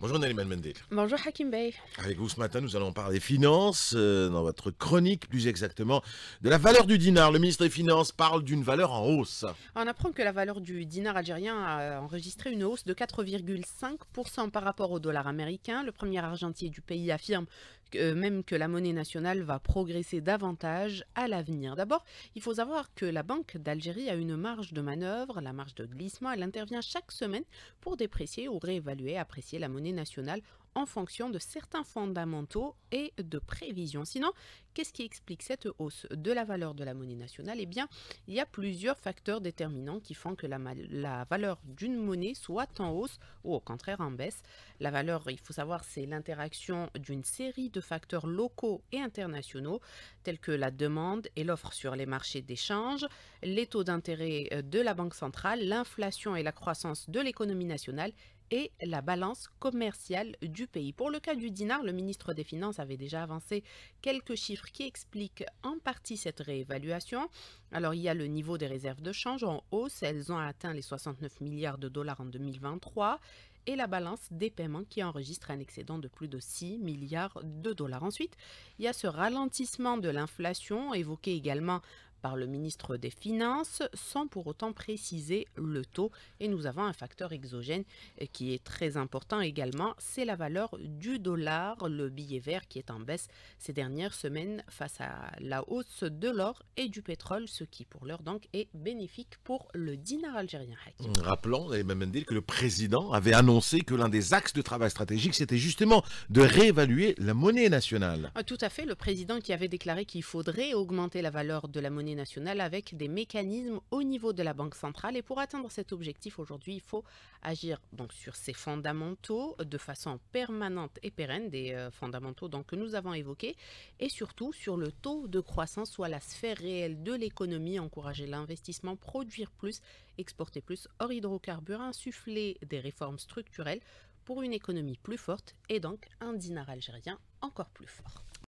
Bonjour Naliman Mendel. Bonjour Hakim Bey. Avec vous ce matin, nous allons parler finances, euh, dans votre chronique plus exactement, de la valeur du dinar. Le ministre des Finances parle d'une valeur en hausse. On apprend que la valeur du dinar algérien a enregistré une hausse de 4,5% par rapport au dollar américain. Le premier argentier du pays affirme euh, même que la monnaie nationale va progresser davantage à l'avenir. D'abord, il faut savoir que la Banque d'Algérie a une marge de manœuvre, la marge de glissement, elle intervient chaque semaine pour déprécier ou réévaluer, apprécier la monnaie nationale en fonction de certains fondamentaux et de prévisions. Sinon, qu'est-ce qui explique cette hausse de la valeur de la monnaie nationale Eh bien, il y a plusieurs facteurs déterminants qui font que la, valeur d'une monnaie soit en hausse ou au contraire en baisse. La valeur, il faut savoir, c'est l'interaction d'une série de facteurs locaux et internationaux tels que la demande et l'offre sur les marchés d'échange, les taux d'intérêt euh, de la Banque centrale, l'inflation et la croissance de l'économie nationale et la balance commerciale du pays. Pour le cas du dinar, le ministre des Finances avait déjà avancé quelques chiffres qui expliquent en partie cette réévaluation. Alors il y a le niveau des réserves de change en hausse, elles ont atteint les 69 milliards de dollars en 2023 et la balance des paiements qui enregistre un excédent de plus de 6 milliards de dollars. Ensuite, il y a ce ralentissement de l'inflation évoqué également par le ministre des Finances sans pour autant préciser le taux. Et nous avons un facteur exogène euh, qui est très important également, c'est la valeur du dollar, le billet vert qui est en baisse ces dernières semaines face à la hausse de l'or et du pétrole, ce qui pour l'heure donc est bénéfique pour le dinar algérien. Mmh, rappelons, et même dire que le président avait annoncé que l'un des axes de travail stratégique, c'était justement de réévaluer la monnaie nationale. Ah, tout à fait, le président qui avait déclaré qu'il faudrait augmenter la valeur de la monnaie nationale avec des mécanismes au niveau de la Banque centrale. Et pour atteindre cet objectif aujourd'hui, il faut agir donc, sur ces fondamentaux de façon permanente et pérenne, des euh, fondamentaux donc, que nous avons évoqués, et surtout sur le taux de croissance, soit la sphère réelle de l'économie, encourager l'investissement, produire plus, exporter plus hors hydrocarbures, insuffler des réformes structurelles pour une économie plus forte et donc un dinar algérien encore plus fort.